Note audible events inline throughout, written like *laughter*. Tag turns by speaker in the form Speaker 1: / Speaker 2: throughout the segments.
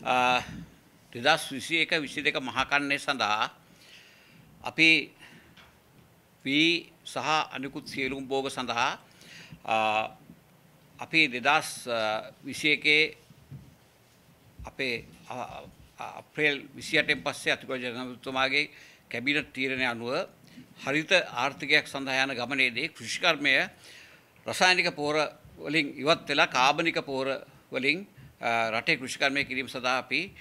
Speaker 1: දෙදස් විසි එක විසි දෙක මහකන්නේ සඳහා අපි වී සහ අනිකුත් සියලුම් බෝග සඳහා අපි දෙදස් විසියකේ අපේ අප්‍රේල් විසියටෙන් පස්සේ අතිකෝ ජනතුමාගේ කැබිනට් තීරණය අනුව හරිත ආර්ථිකයක් සඳහා යන ගමනේදී කෘෂිකර්මය රසායනික පෝර වලින් ඉවත් වෙලා කාබනික පෝර වලින් රටේ කෘෂිකර්මය කිරීම සඳහා අපි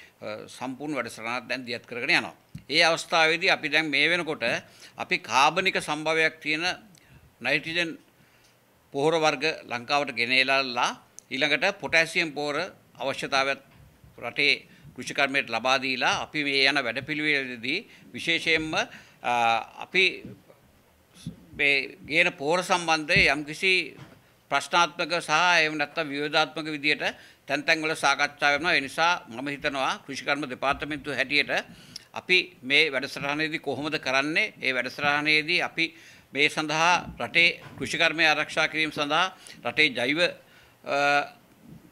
Speaker 1: සම්පූර්ණ වැඩසටහනක් දැන් දියත් කරගෙන යනවා. ඒ අවස්ථාවේදී අපි දැන් මේ වෙනකොට අපි කාබනික සම්භවයක් තියෙන නයිට්‍රජන් පොහොර වර්ග ලංකාවට ගෙනේලාලා ඊළඟට පොටෑසියම් පොහොර අවශ්‍යතාවයත් රටේ කෘෂිකර්මයට ලබා දීලා අපි මේ යන වැඩපිළිවෙලදී විශේෂයෙන්ම අපි මේ ගේන පොහොර සම්බන්ධයෙන් යම්කිසි ප්‍රශ්නාත්මක සහ එහෙම නැත්නම් විවදාත්මක විදියට තැන් තැන්වල සාකච්ඡා වෙනවා. ඒ නිසා මම හිතනවා කෘෂිකර්ම දෙපාර්තමේන්තුව හැටියට අපි මේ වැඩසටහනේදී කොහොමද කරන්නේ? මේ වැඩසටහනේදී අපි මේ සඳහා රටේ කෘෂිකර්මය ආරක්ෂා කිරීම සඳහා රටේ ජෛව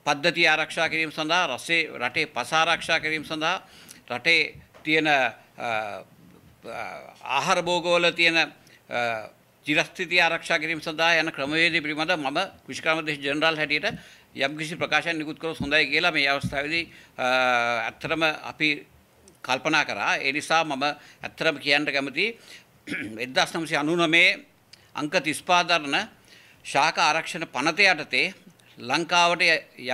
Speaker 1: පද්ධති ආරක්ෂා කිරීම සඳහා රසේ රටේ පස ආරක්ෂා කිරීම සඳහා රටේ තියෙන ආහාර භෝගවල තියෙන චිරස්ථිතිය ආරක්ෂා කිරීම සඳහා යන ක්‍රමවේදය පිළිබඳව මම කෘෂිකර්ම දේශ ජනරාල් හැටියට යම්කිසි ප්‍රකාශයක් නිකුත් කරොත් හොඳයි කියලා මේ අවස්ථාවේදී ඇත්තටම අපි කල්පනා කරා ඒ නිසා මම ඇත්තටම කියන්න කැමති 1999 අංක 35 දරන ශාක ආරක්ෂණ පනත යටතේ ලංකාවට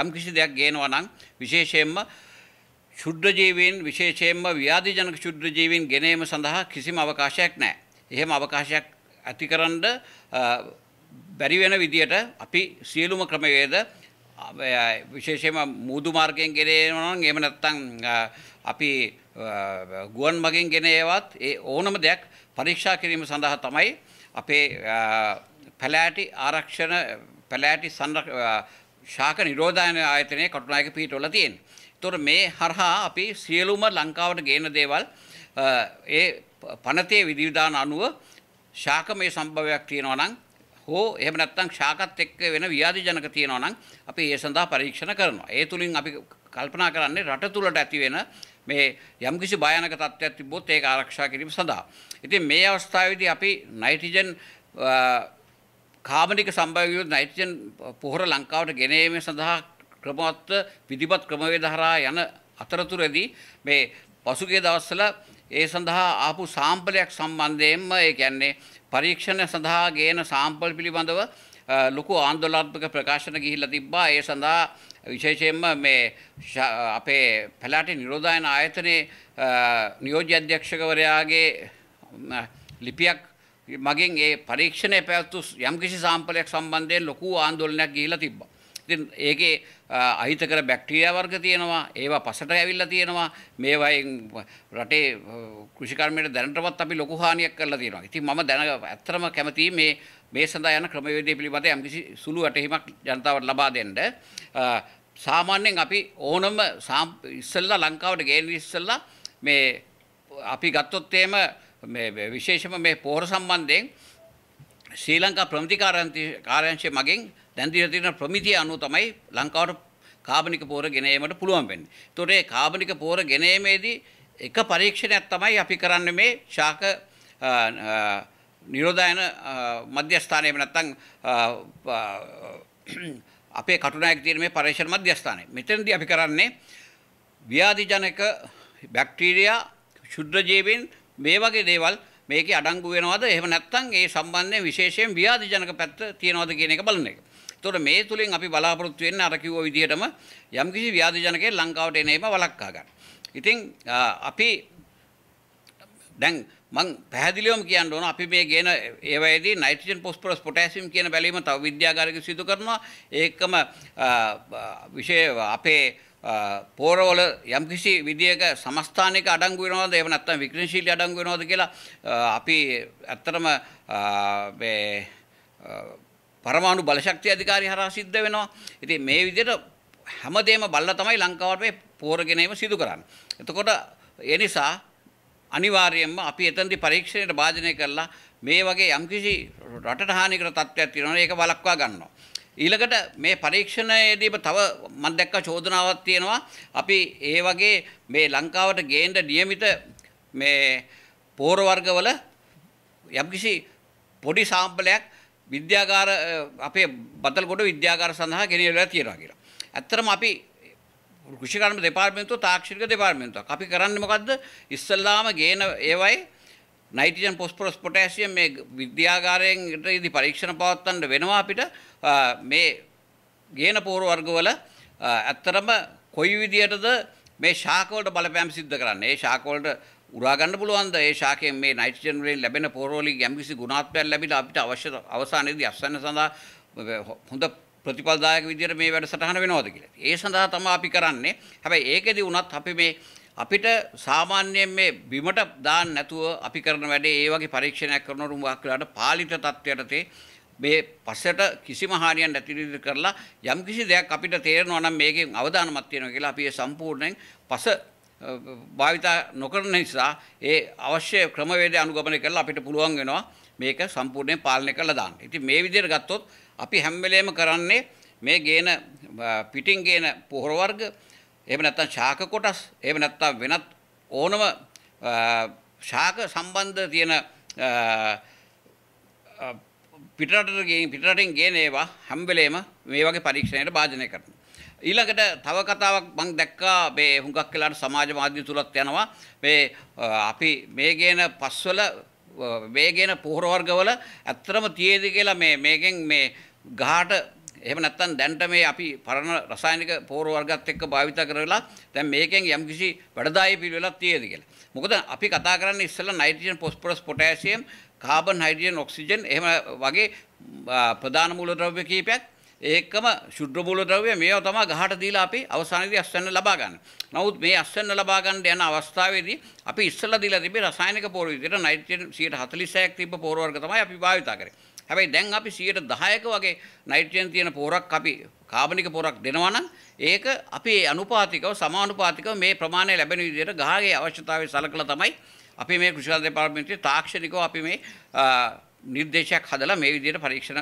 Speaker 1: යම්කිසි දෙයක් ගේනවා නම් විශේෂයෙන්ම ශුද්ධ ජීවීන් විශේෂයෙන්ම ව්‍යාධිජනක ශුද්ධ ජීවීන් ගෙනීම සඳහා කිසිම අවකාශයක් නැහැ. එහෙම අවකාශයක් ඇතිකරන්න බැරි වෙන විදියට අපි සියලුම ක්‍රමවේද විශේෂයෙන්ම මුදු මාර්ගයෙන් ගෙන එනවා නම් එහෙම නැත්නම් අපි ගුවන් මගෙන් ගෙන ඒවත් ඒ ඕනම දෙයක් පරීක්ෂා කිරීම සඳහා තමයි අපේ පැලෑටි ආරක්ෂණ පැලෑටි ශාක නිරෝධායන ආයතනයේ කටුනායක පිහිටවල තියෙන්නේ. ඒතොර මේ හරහා අපි සියලුම ලංකාවට ගේන දේවල් ඒ පනතේ විධිවිධාන අනුව ශාකමය සම්භවයක් තියෙනවා නම් හෝ එහෙම නැත්නම් ශාකත් එක්ක වෙන ව්‍යාධි ජනක තියෙනවා නම් අපි ඒ සඳහා පරීක්ෂණ කරනවා. ඒ තුලින් අපි කල්පනා කරන්නේ රට තුලට ඇති වෙන මේ යම්කිසි භයානක තත්ත්වයක් තිබ්බොත් ඒක ආරක්ෂා කිරීම සඳහා. ඉතින් මේ අවස්ථාවේදී අපි නයිට්‍රජන් කාබනික සම්භාව්‍ය නයිට්‍රජන් පොහොර ලංකාවට ගෙන සඳහා ක්‍රමවත් විධිමත් ක්‍රමවේද හරහා යන අතරතුරදී මේ පසුගිය දවස්වල ඒ සඳහා ආපු සාම්පලයක් සම්බන්ධයෙන්ම ඒ කියන්නේ පරීක්ෂණ සඳහා ගේන සාම්පල් පිළිබඳව ලොකු ආන්දෝලනාත්මක ප්‍රකාශන ගිහිල්ලා තිබ්බා. ඒ සඳහා විශේෂයෙන්ම මේ අපේ පැලාටි නිරෝධායන ආයතනයේ නියෝජ්‍ය අධ්‍යක්ෂකවරයාගේ ලිපියක් මගෙන් ඒ පරීක්ෂණය පැවැත්වු යම්කිසි සාම්පලයක් සම්බන්ධයෙන් ලොකු ආන්දෝලනයක් ගිහිල්ලා තිබ්බා. ඉතින් ඒකේ අහිතකර බැක්ටීරියා වර්ග තියෙනවා ඒවා පසට ඇවිල්ලා තියෙනවා මේවායින් රටේ කෘෂිකර්මයට දැනටවත් අපි ලොකු හානියක් කරලා තියෙනවා ඉතින් මම දැන ඇත්තටම කැමතියි මේ මේ සඳහා යන ක්‍රමවේදය පිළිබඳ යම්කිසි සුළු වැටහීමක් ජනතාවට ලබා දෙන්න සාමාන්‍යයෙන් අපි ඕනම ඉස්සල්ලා ලංකාවට ගේන ඉස්සල්ලා මේ අපි ගත්තොත් එහෙම මේ විශේෂම මේ පොහොර සම්බන්ධයෙන් ශ්‍රී ලංකා ප්‍රමිතිකාරංශය මගින් දැන් දීලා තියෙන ප්‍රමිතිය අනුව තමයි ලංකාවට කාබනික පෝර ගෙන ඒමට පුළුවන් වෙන්නේ. ඒතොර ඒ කාබනික පෝර ගෙන ඒමේදී එක පරීක්ෂණයක් තමයි අපි කරන්නේ මේ ශාක නිරෝධායන මධ්‍යස්ථානයේ නැත්තම් අපේ කටුනායක තියෙන මේ පරීක්ෂණ මධ්‍යස්ථානය. මෙතනදී අපි කරන්නේ ව්‍යාධිජනක බැක්ටීරියා ශුද්ධ ජීවීන් මේ වගේ දේවල් මේකේ අඩංගු වෙනවද එහෙම නැත්නම් ඒ සම්බන්ධයෙන් විශේෂයෙන් ව්‍යාධිජනක පැත්ත තියෙනවද කියන එක බලන එක. එතකොට මේ තුලින් අපි බලාපොරොත්තු වෙන්නේ අර කිව්ව විදිහටම යම්කිසි ව්‍යාධිජනකේ ලංකාවට එන ඒවා වළක්වා ගන්න. ඉතින් අපි දැන් මං පැහැදිලිවම කියන්න ඕන අපි මේ ගේන ඒවයේදී නයිට්‍රජන් ෆොස්ෆරස් පොටෑසියම් කියන බැලීම තව විද්‍යාගාරික සිදු කරනවා ඒකම විශේෂ අපේ පෝරවල යම්කිසි විදියක සමස්ථානයක අඩංගු වෙනවද එහෙම නැත්නම් වික්‍රමශීලී අඩංගු වෙනවද කියලා අපි ඇත්තටම මේ පරමාණු බලශක්ති අධිකාරිය හරහා සිද්ධ වෙනවා. ඉතින් මේ විදිහට හැමදේම බල්ලා තමයි ලංකාවට මේ පෝර ගෙනීම සිදු කරන්නේ. එතකොට ඒ නිසා අනිවාර්යයෙන්ම අපි එතනදී පරීක්ෂණයට භාජනය කරලා මේ වගේ යම්කිසි රටට හානි කරන තත්ත්වයක් තියෙනවා. ඒක වළක්වා ගන්නවා. ඊළඟට මේ පරීක්ෂණයේදීම තව මම දැක්ක චෝදනාවක් තියෙනවා. අපි ඒ වගේ මේ ලංකාවට ගේන්න નિયમિત මේ පෝර වර්ගවල යම්කිසි පොඩි සාම්පලයක් විද්‍යාගාර අපේ බතල්ගොඩ විද්‍යාගාර සඳහා ගෙනියලා තියෙනවා කියලා. ඇත්තටම අපි කෘෂිකර්ම දෙපාර්තමේන්තුව තාක්ෂණික දෙපාර්තමේන්තුවක්. අපි කරන්නේ මොකද්ද? ඉස්සල්ලාම ගේන ඒවයි නයිට්‍රජන් ෆොස්ෆරස් පොටෑසියම් මේ විද්‍යාගාරයෙන් ඉදිරි පරීක්ෂණ පවත්වන්න වෙනවා අපිට මේ ගේන පෝර වර්ගවල ඇත්තරම කොයි විදියටද මේ ශාකවලට බලපෑම් සිද්ධ කරන්නේ. ඒ ශාකවලට උරාගන්න පුළුවන්ද ඒ ශාකයෙන් මේ නයිට්‍රජන් වලින් ලැබෙන පොරෝලි යම්කිසි ගුණාත්මයක් ලැබිලා අපිට අවශ්‍ය අවසානයේදී අස්වැන්න සඳහා හොඳ ප්‍රතිඵලදායක විදිහට මේ වැඩසටහන වෙනවද කියලා. ඒ සඳහා තමයි අපි කරන්නේ. හැබැයි ඒකෙදී වුණත් අපි මේ අපිට සාමාන්‍යයෙන් මේ බිමට දාන්න නැතුව අපි කරන වැඩේ ඒ වගේ පරීක්ෂණයක් කරනකොට මුගක් වෙලාට පාලිත තත්ත්වයට මේ පස්සට කිසිම හානියක් නැති විදිහට කරලා යම් කිසි දෙයක් අපිට තේරෙනවා නම් මේකෙන් අවධානමක් තියෙනවා කියලා අපි ඒ සම්පූර්ණයෙන් පස භාවිතා නොකරන නිසා ඒ අවශ්‍ය ක්‍රමවේද අනුගමනය කරලා අපිට පුළුවන් වෙනවා මේක සම්පූර්ණයෙන් පාලනය කරලා දාන්න. ඉතින් මේ විදිහට ගත්තොත් අපි හැම වෙලේම කරන්නේ මේ ගේන පිටින් ගේන පොහොර වර්ග එහෙම නැත්නම් ශාක කොටස් එහෙම නැත්නම් වෙනත් ඕනම ශාක සම්බන්ධ තියෙන පිටරටට ගිහින් පිටරටින් ගේන ඒවා හැම වෙලේම මේ වගේ පරීක්ෂණයට භාජනය කරනවා. ඊළඟට තව කතාවක් මම දැක්කා මේ හුඟක් වෙලාට සමාජ මාධ්‍ය තුලත් යනවා මේ අපි මේ ගේන පස්වල මේ ගේන පොහොර වර්ගවල ඇත්තම තියේද කියලා මේ මේකෙන් මේ ගහට එහෙම නැත්නම් දැන්ට මේ අපි පරණ රසායනික පෝර වර්ගات එක්ක භාවිත කරලා දැන් මේකෙන් යම්කිසි වැඩදායී පිළිවෙලක් තියෙද කියලා. මොකද අපි කතා කරන්නේ ඉස්සෙල්ලා nitrogen phosphorus potassium carbon hydrogen oxygen එහෙම වගේ ප්‍රධාන මූලද්‍රව්‍ය කීපයක් ඒකම ශුද්ධ මූලද්‍රව්‍ය මේවා තමයි ගහට දීලා අපි අවසානයේදී අස්වැන්න ලබා ගන්න. නමුත් මේ අස්වැන්න ලබා ගන්න යන අවස්ථාවේදී අපි ඉස්සෙල්ලා දීලා තිබේ රසායනික පෝර විදිහට නයිට්‍රජන් 146ක් තිබ්බ පෝර වර්ග තමයි අපි භාවිත කරේ. හැබැයි දැන් අපි 10%ක වගේ නයිට්‍රජන් තියෙන පොහොරක් අපි කාබනික පොරක් දෙනවා නම් ඒක අපේ අනුපාතිකව සමානුපාතිකව මේ ප්‍රමාණය ලැබෙන විදිහට ගහගේ අවශ්‍යතාවය සලකලා තමයි අපි මේ කෘෂිකාර්ය දෙපාර්තමේන්තුවේ තාක්ෂණිකව අපි මේ නිර්දේශයක් හදලා මේ විදිහට පරීක්ෂණ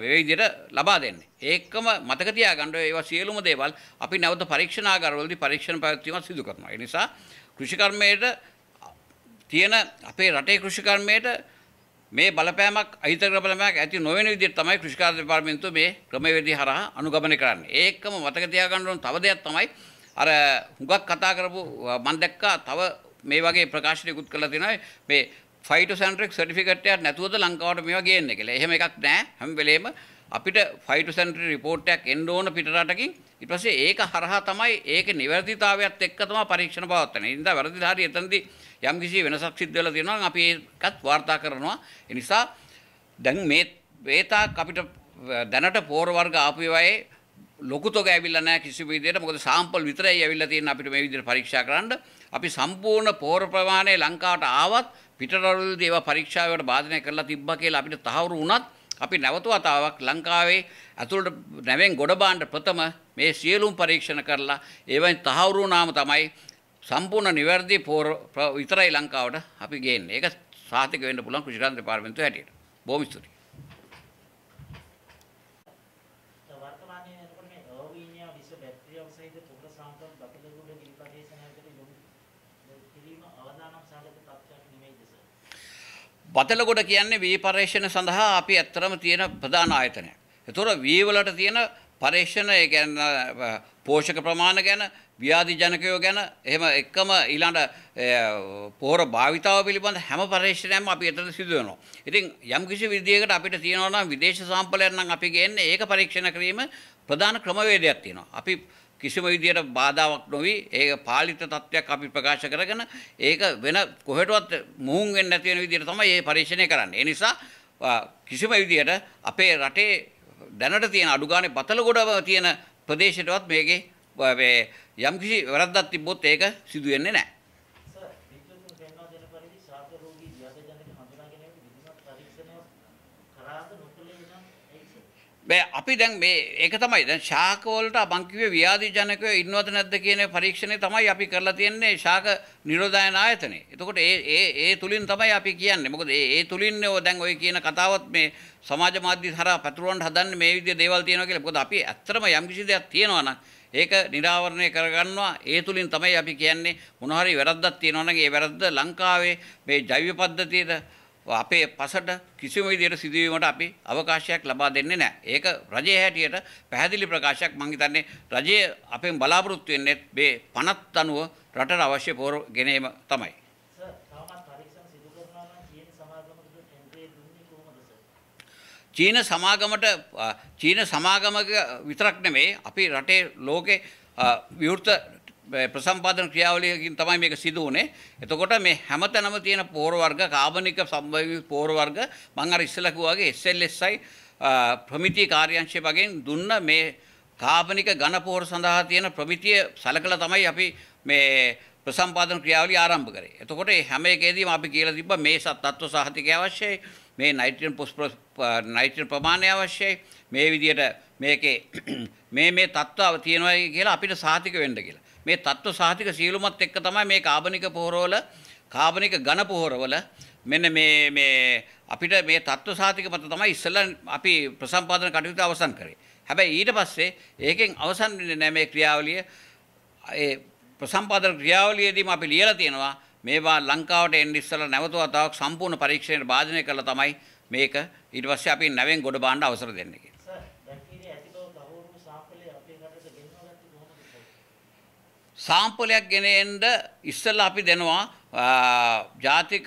Speaker 1: මේ විදිහට ලබා දෙන්නේ. ඒකම මතක තියාගන්න ඒවා සියලුම දේවල් අපි නැවත පරීක්ෂණාගාරවලදී පරීක්ෂණ පැවැත්වීම සිදු කරනවා. ඒ නිසා කෘෂිකර්මයේට තියෙන අපේ රටේ කෘෂිකර්මයේට මේ බලපෑමක් අහිතකර බලපෑමක් ඇති නොවන විදිහට තමයි කෘෂිකාර්ය දෙපාර්තමේන්තුව මේ ක්‍රමවේදී හරහා අනුගමනය කරන්නේ. ඒකම මතක තියාගන්න ඕන තව දෙයක් තමයි අර හුඟක් කතා කරපු මම දැක්කා තව මේ වගේ ප්‍රකාශනයකුත් කරලා තියෙනවා මේ ෆයිටෝසැන්ට්‍රික් සර්ටිෆිකේට් එකක් නැතුවද ලංකාවට මේවා ගේන්නේ කියලා. එහෙම එකක් නැහැ. හැම වෙලේම අපිට ෆයිටොසැනිටරි රිපෝට් එකක් එන්න ඕන පිටරටකින් ඊට පස්සේ ඒක හරහා තමයි ඒකේ නිවැරදිතාවයත් එක්ක තමයි පරීක්ෂණ පවත්වන්නේ. ඒ නිසා වැරදි හරි එතනදී යම්කිසි වෙනසක් සිද්ධ වෙලා තියෙනවා නම් අපි ඒකත් වාර්තා කරනවා. ඒ නිසා දැන් මේ වේතාක් අපිට දැනට පෝර වර්ග ආපු ඒවායේ ලොකු තොග ඇවිල්ලා නැහැ කිසිම විදිහට. මොකද සාම්පල් විතරයි ඇවිල්ලා තියෙන්නේ අපිට මේ විදිහට පරීක්ෂා කරන්න. අපි සම්පූර්ණ පෝර ප්‍රමාණය ලංකාවට ආවත් පිටරටවලදී ඒවා පරීක්ෂාවට බාධනය කරලා තිබ්බා කියලා අපිට තහවුරු වුණත් අපි නැවත වතාවක් ලංකාවේ ඇතුළට නැවෙන් ගොඩ බාන්න ප්‍රථම මේ සියලුම පරීක්ෂණ කරලා ඒවෙන් තහවුරු වුණාම තමයි සම්පූර්ණ නිවැරදි පෝර විතරයි ලංකාවට අපි ගේන්නේ. ඒක සාතික වෙන්න පුළුවන් කෘෂිකාන්ත දෙපාර්තමේන්තුව හැටියට. බොහොම ස්තුතියි. සාන්තම් බටලුගොඩ නිල්පදේශනයකට යොමු කිරීම අවදානම් සාගත තත්ත්වයක් නෙමෙයි දෙස බතලගොඩ කියන්නේ වී පරීක්ෂණ සඳහා අපි ඇත්තරම තියෙන ප්‍රධාන ආයතනය. ඒතොර වී වලට තියෙන පරීක්ෂණ ඒ කියන්නේ පෝෂක ප්‍රමාණ ගැන ව්‍යාධි ජනකයෝ ගැන එහෙම එකම ඊළඟ පොහොර භාවිතාව පිළිබඳ හැම පරීක්ෂණයක්ම අපි එතන සිදු වෙනවා. ඉතින් යම් කිසි විදියකට අපිට තියෙනවා නම් විදේශ සාම්පලයක් නම් අපි ගේන්නේ ඒක පරීක්ෂණ කිරීම ප්‍රධාන ක්‍රමවේදයක් තියෙනවා. අපි කිසිම විදියට බාධාවක් නොවි ඒක පාලිත තත්වයක් අපි ප්‍රකාශ කරගෙන ඒක වෙන කොහෙටවත් මුහුම් වෙන්නේ නැති වෙන විදියට තමයි මේ පරීක්ෂණය කරන්නේ. ඒ නිසා කිසිම විදියට අපේ රටේ දැනට තියෙන අඩු ගානේ බතලගොඩව තියෙන ප්‍රදේශයටවත් මේකේ යම්කිසි වැරද්දක් තිබ්බොත් ඒක සිදු වෙන්නේ නැහැ. බෑ අපි දැන් මේ ඒක තමයි දැන් ශාක වලට මං කිව්වේ ව්‍යාධිජනකව ඉන්නවද නැද්ද කියන පරීක්ෂණය තමයි අපි කරලා තියෙන්නේ ශාක නිරෝධායන ආයතනේ. එතකොට ඒ ඒ ඒ තුලින් තමයි අපි කියන්නේ. මොකද ඒ ඒ තුලින්නේ ඔය දැන් ඔය කියන කතාවත් මේ සමාජ මාධ්‍ය හරහා පැතුරවන්න හදන්නේ මේ විදිහේ දේවල් තියෙනවා කියලා. මොකද අපි ඇත්තටම යම් කිසි දෙයක් තියෙනවා නම් ඒක නිරාවරණය කරගන්නවා ඒ තුලින් තමයි අපි කියන්නේ මොන හරි වැරද්දක් තියෙනවා නම් ඒ වැරද්ද ලංකාවේ මේ ජෛව පද්ධතියේ අපේ පසට කිසිම විදිහට සිදුවීමට අපි අවකාශයක් ලබා දෙන්නේ නැහැ. ඒක රජයේ හැටියට පැහැදිලි ප්‍රකාශයක් මම හිතන්නේ රජය අපෙන් බලාපොරොත්තු වෙන්නේ මේ 50 අනුව රටට අවශ්‍ය පෝර ගෙනීම තමයි. චීන සමාගමට චීන සමාගමක විතරක් නෙමෙයි අපි රටේ ලෝකේ විවෘත ප්‍රසම්පාදන ක්‍රියාවලියකින් තමයි මේක සිදු වුනේ. එතකොට මේ හැමතැනම තියෙන පෝර වර්ග කාබනික සම්භවී පෝර වර්ග මම අර ඉස්සෙල්ලා කිව්වා වගේ SLSI ප්‍රමිතිය කාර්යාංශය වගේ දුන්න මේ කාබනික ඝන පෝර සඳහා තියෙන ප්‍රමිතිය සලකලා තමයි අපි මේ ප්‍රසම්පාදන ක්‍රියාවලිය ආරම්භ කරේ. එතකොට මේ හැම එකේදීම අපි කියලා තිබ්බා මේ තත්ත්ව සහතිකය අවශ්‍යයි, මේ නයිට්‍රජන් ෆොස්ෆරස් නයිට්‍රජන් ප්‍රමාණය අවශ්‍යයි, මේ විදිහට මේකේ *clears throat* මේ මේ තත්ත්ව තියෙනවා කියලා අපිට සහතික වෙන්න කියලා. මේ තත්ත්ව සහතික සියලුමත් එක්ක තමයි මේ කාබනික පොහොරවල කාබනික ඝන පොහොරවල මෙන්න මේ මේ අපිට මේ තත්ත්ව සහතික මත තමයි ඉස්සෙල්ලා අපි ප්‍රසම්පාදන කටයුතු අවසන් කරේ. හැබැයි ඊට පස්සේ ඒකෙන් අවසන් වෙන්නේ නැහැ මේ ක්‍රියාවලිය. ඒ ප්‍රසම්පාදන ක්‍රියාවලියේදීම අපි ලියලා තියෙනවා මේවා ලංකාවට එන්න ඉස්සෙල්ලා නැවත වතාවක් සම්පූර්ණ පරීක්ෂණයට භාජනය කළා තමයි මේක ඊට පස්සේ අපි නැවෙන් ගොඩ බාන්න අවසර දෙන්නේ. සාම්පලයක් ගෙන එන්න ඉස්සෙල්ලා අපි දෙනවා ජාතික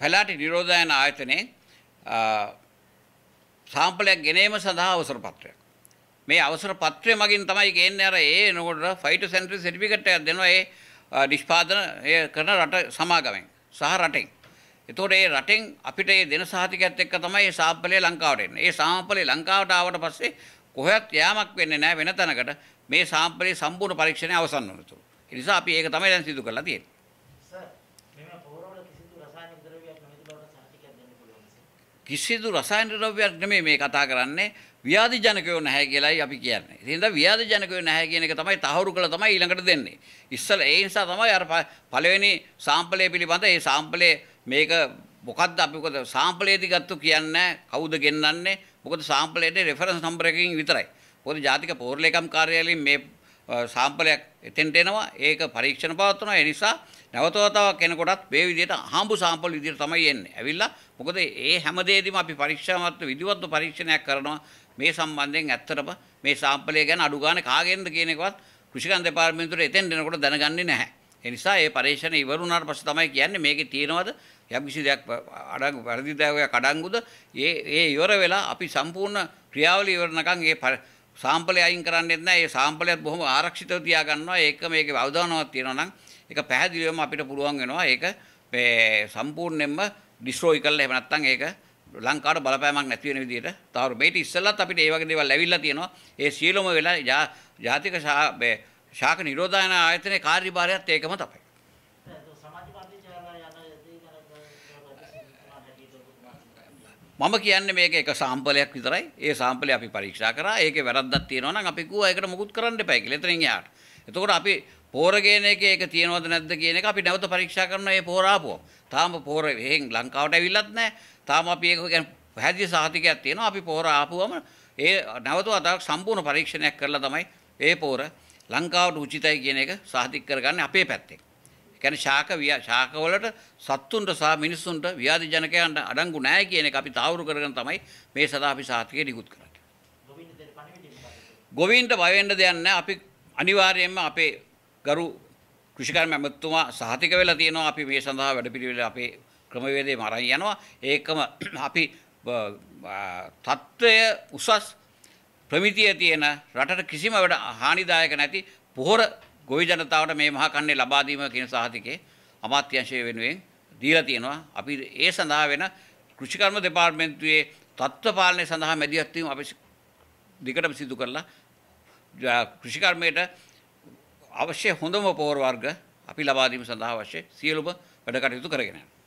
Speaker 1: පැලාටි නිරෝධායන ආයතනයේ සාම්පලයක් ගෙනීම සඳහා අවසර පත්‍රයක්. මේ අවසර පත්‍රය මගින් තමයි ගේන්නේ අර ඒ එනකොට ෆයිටෝසැනිටරි සර්ටිෆිකට් එකක් දෙනවා ඒ නිෂ්පාදන ඒ කරන රට සමාගමෙන් සහ රටෙන්. එතකොට ඒ රටෙන් අපිට ඒ දෙන සහතිකයත් එක්ක තමයි මේ සාම්පලය ලංකාවට එන්නේ. ඒ සාම්පලය ලංකාවට ආවට පස්සේ කොහෙවත් යාමක් වෙන්නේ නැහැ වෙන තැනකට මේ සාම්පලේ සම්පූර්ණ පරීක්ෂණය අවසන් වනතුරු. ඒ නිසා අපි ඒක තමයි දැන් සිදු කරලා තියෙන්නේ. කිසිදු රසායන ද්‍රව්‍යයක් නෙමෙයි මේ කතා කරන්නේ ව්‍යාධිජනකයෝ නැහැ කියලායි අපි කියන්නේ. ඒ නිසා ව්‍යාධිජනකයෝ නැහැ කියන එක තමයි තහවුරු කළා තමයි ඊළඟට දෙන්නේ. ඉස්සල ඒ නිසා තමයි අර පළවෙනි සාම්පලය පිළිබඳ ඒ සාම්පලයේ මේක මොකද්ද අපි මොකද සාම්පලයේදී ගත්තු කියන්නේ කවුද ගෙන්නන්නේ මොකද සාම්පලයට රෙෆරන්ස් නම්බර් එකකින් විතරයි. මොකද ජාතික පෝරලේකම් කාර්යාලයෙන් මේ සාම්පලයක් එතෙන්ට එනවා. ඒක පරීක්ෂණ පවත්වනවා. ඒ නිසා නැවතවතාවක් කෙනෙකුටත් මේ විදිහට හම්බු සාම්පල් විදිහට තමයි එන්නේ. ඇවිල්ලා මොකද ඒ හැමදේදීම අපි පරීක්ෂාත්මක විදිවත්ව පරීක්ෂණයක් කරනවා. මේ සම්බන්ධයෙන් ඇත්තටම මේ සාම්පලය ගැන අඩු ගන්න කාගෙන්ද කියන එකවත් කෘෂිකන් දෙපාර්තමේන්තුවේ එතෙන් දෙනකොට දැනගන්නේ නැහැ. ඒ නිසා මේ පරීක්ෂණ ඉවර වුණාට පස්සේ තමයි කියන්නේ මේකේ තියෙනවද යම්කිසි දෙයක් අඩංගු වැරදි දෙයක් අඩංගුද ඒ ඒ ඉවර වෙලා අපි සම්පූර්ණ ක්‍රියාවලිය ඉවරනකම් ඒ සාම්පලය අයින් කරන්නෙත් නැහැ ඒ සාම්පලයත් බොහොම ආරක්ෂිතව තියාගන්නවා ඒක මේකේ අවධානමක් තියෙනවා නම් ඒක පැහැදිලිවම අපිට පුළුවන් වෙනවා ඒක මේ සම්පූර්ණයෙන්ම ඩිස්ට්‍රොයි කරලා එහෙම නැත්නම් ඒක ලංකාවට බලපෑමක් නැති වෙන විදිහට තවරු මේටි ඉස්සෙල්ලත් අපිට ඒ වගේ දේවල් ලැබිලා තියෙනවා ඒ සියලුම වෙලා ජාතික ශාක නිරෝධායන ආයතනයේ කාර්යභාරයත් ඒකම තමයි. මම කියන්නේ මේක එක සාම්පලයක් විතරයි. ඒ සාම්පලේ අපි පරීක්ෂා කරා. ඒකේ වැරද්දක් තියෙනවා නම් අපි කිව්වා ඒකට මුකුත් කරන්න එපයි කියලා. එතනින් යාට. එතකොට අපි පෝර ගේන එකේ ඒක තියෙනවද නැද්ද කියන එක අපි නැවත පරීක්ෂා කරනවා ඒ පෝර ආපුවම. තාම පෝර එහෙන් ලංකාවට ඇවිල්ලත් නැහැ. තාම අපි ඒක කියන්නේ පැහැදිලි සහතිකයක් තියෙනවා. අපි පෝර ආපුවම ඒ නැවත අදාක් සම්පූර්ණ පරීක්ෂණයක් කරලා තමයි ඒ පෝර ලංකාවට උචිතයි කියන එක සාධික කරගන්නේ අපේ පැත්තෙන්. කැන ශාක ශාකවලට සත්තුන්ට සහ මිනිස්සුන්ට ව්‍යාධි ජනකයන්ට අඩංගු නෑ කියන එක අපි තාවුරු කරගෙන තමයි මේ සදා අපි සාතිකය නිකුත් කරන්නේ. ගොවීන්ට බය වෙන්න දෙයක් නෑ අපි අනිවාර්යයෙන්ම අපේ ගරු කෘෂිකර්ම ඇමතුමා සහතික වෙලා තියෙනවා අපි මේ සඳහා වැඩපිළිවෙල අපේ ක්‍රමවේදයම අරන් යනවා ඒකම අපි තත්ත්වය උසස් ප්‍රමිතිය තියෙන රටට කිසිම වැඩ හානිදායක නැති පොහොර ගොවි ජනතාවට මේ මහා කන්නේ ලබා දීම කියන සහතිකේ අමාත්‍යංශය වෙනුවෙන් දීලා තියෙනවා. අපි ඒ සඳහා වෙන කෘෂිකර්ම දෙපාර්තමේන්තුවේ තත්ත්ව පාලනය සඳහා මැදිහත් වීම අපි දිගටම සිදු කරලා කෘෂිකර්මයට අවශ්‍ය හොඳම පොහොර වර්ග අපි ලබා දීම සඳහා අවශ්‍ය සියලුම වැඩ කටයුතු කරගෙන යනවා.